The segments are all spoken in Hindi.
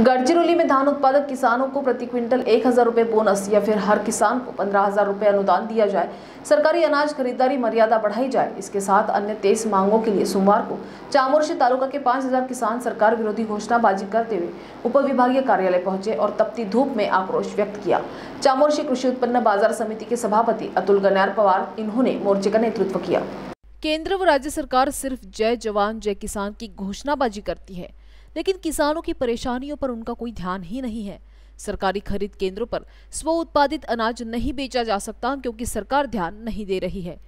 गढ़चिरौली में धान उत्पादक किसानों को प्रति क्विंटल एक हज़ार रूपए बोनस या फिर हर किसान को पंद्रह हज़ार रूपए अनुदान दिया जाए सरकारी अनाज खरीदारी मर्यादा बढ़ाई जाए इसके साथ अन्य तेज मांगों के लिए सोमवार को चामोर्शी तालुका के पांच हज़ार किसान सरकार विरोधी घोषणाबाजी करते हुए विभागीय कार्यालय पहुंचे और तपती धूप में आक्रोश व्यक्त किया चामोर्शी कृषि उत्पन्न बाजार समिति के सभापति अतुल गन्यार पवार इन्होंने मोर्चे का नेतृत्व किया केंद्र व राज्य सरकार सिर्फ जय जवान जय किसान की घोषणाबाजी करती है लेकिन किसानों की परेशानियों पर उनका कोई ध्यान ही नहीं है सरकारी खरीद केंद्रों पर स्व उत्पादित अनाज नहीं बेचा जा सकता क्योंकि सरकार ध्यान नहीं दे रही है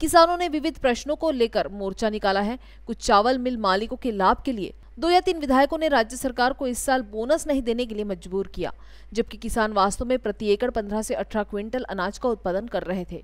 किसानों ने विविध प्रश्नों को लेकर मोर्चा निकाला है कुछ चावल मिल मालिकों के लाभ के लिए दो या तीन विधायकों ने राज्य सरकार को इस साल बोनस नहीं देने के लिए मजबूर किया जबकि किसान वास्तव में प्रति एकड़ पंद्रह से अठारह क्विंटल अनाज का उत्पादन कर रहे थे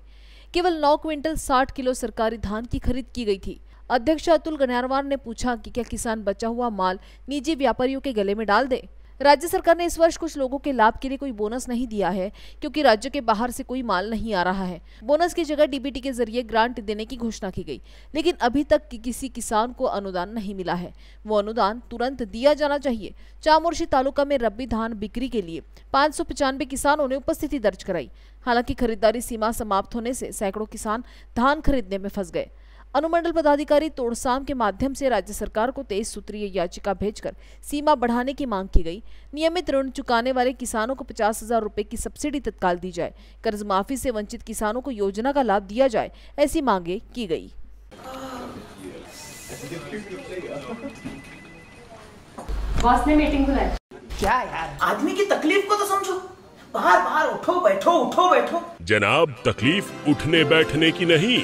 केवल नौ क्विंटल साठ किलो सरकारी धान की खरीद की गई थी अध्यक्ष अतुल गन्यारवार ने पूछा कि क्या किसान बचा हुआ माल निजी व्यापारियों के गले में डाल दे राज्य सरकार ने इस वर्ष कुछ लोगों के लाभ के लिए कोई बोनस नहीं दिया है क्योंकि राज्य के बाहर से कोई माल नहीं आ रहा है बोनस की जगह डीबीटी के जरिए ग्रांट देने की घोषणा की गई लेकिन अभी तक कि किसी किसान को अनुदान नहीं मिला है वो अनुदान तुरंत दिया जाना चाहिए चामुर्शी तालुका में रबी धान बिक्री के लिए पाँच किसानों ने उपस्थिति दर्ज कराई हालांकि खरीदारी सीमा समाप्त होने से सैकड़ों किसान धान खरीदने में फंस गए अनुमंडल पदाधिकारी तोड़साम के माध्यम से राज्य सरकार को तेईस सूत्रीय याचिका भेजकर सीमा बढ़ाने की मांग की गई नियमित ऋण चुकाने वाले किसानों को पचास हजार रूपए की सब्सिडी तत्काल दी जाए कर्ज माफी से वंचित किसानों को योजना का लाभ दिया जाए ऐसी मांगे की गयी मीटिंग क्या यार आदमी की तकलीफ को तो समझो बाहर बाहर उठो बैठो उठो बैठो जनाब तकलीफ उठने बैठने की नहीं